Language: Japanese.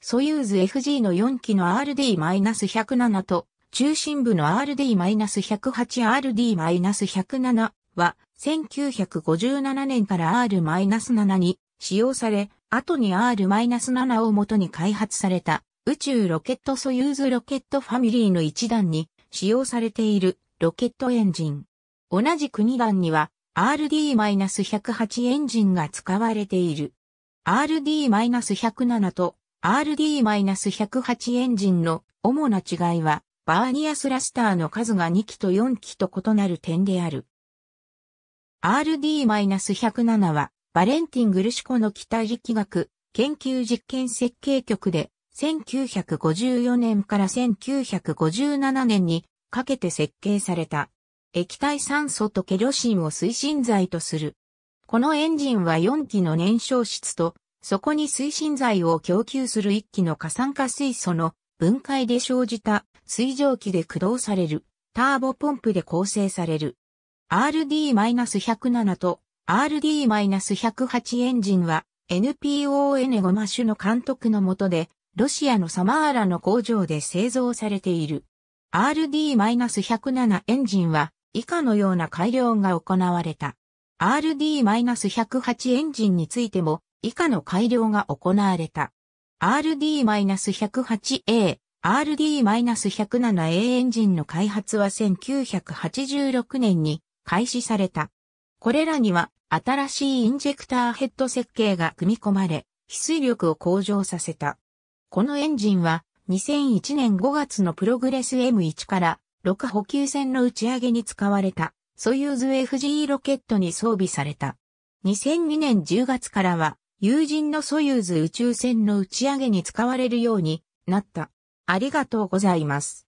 ソユーズ FG の4機の RD-107 と中心部の RD-108RD-107 は1957年から R-7 に使用され、後に R-7 を元に開発された宇宙ロケットソユーズロケットファミリーの一段に使用されているロケットエンジン。同じく2段には RD-108 エンジンが使われている。RD-107 と RD-108 エンジンの主な違いは、バーニアスラスターの数が2機と4機と異なる点である。RD-107 は、バレンティン・グルシコの機体力学研究実験設計局で、1954年から1957年にかけて設計された。液体酸素とケロシンを推進剤とする。このエンジンは4機の燃焼室とそこに推進剤を供給する一気の過酸化水素の分解で生じた水蒸気で駆動されるターボポンプで構成される RD-107 と RD-108 エンジンは NPON ゴマ種の監督の下でロシアのサマーラの工場で製造されている RD-107 エンジンは以下のような改良が行われた RD-108 エンジンについても以下の改良が行われた。RD-108A、RD-107A エンジンの開発は1986年に開始された。これらには新しいインジェクターヘッド設計が組み込まれ、非水力を向上させた。このエンジンは2001年5月のプログレス M1 から6補給船の打ち上げに使われたソユーズ FG ロケットに装備された。2002年10月からは友人のソユーズ宇宙船の打ち上げに使われるようになった。ありがとうございます。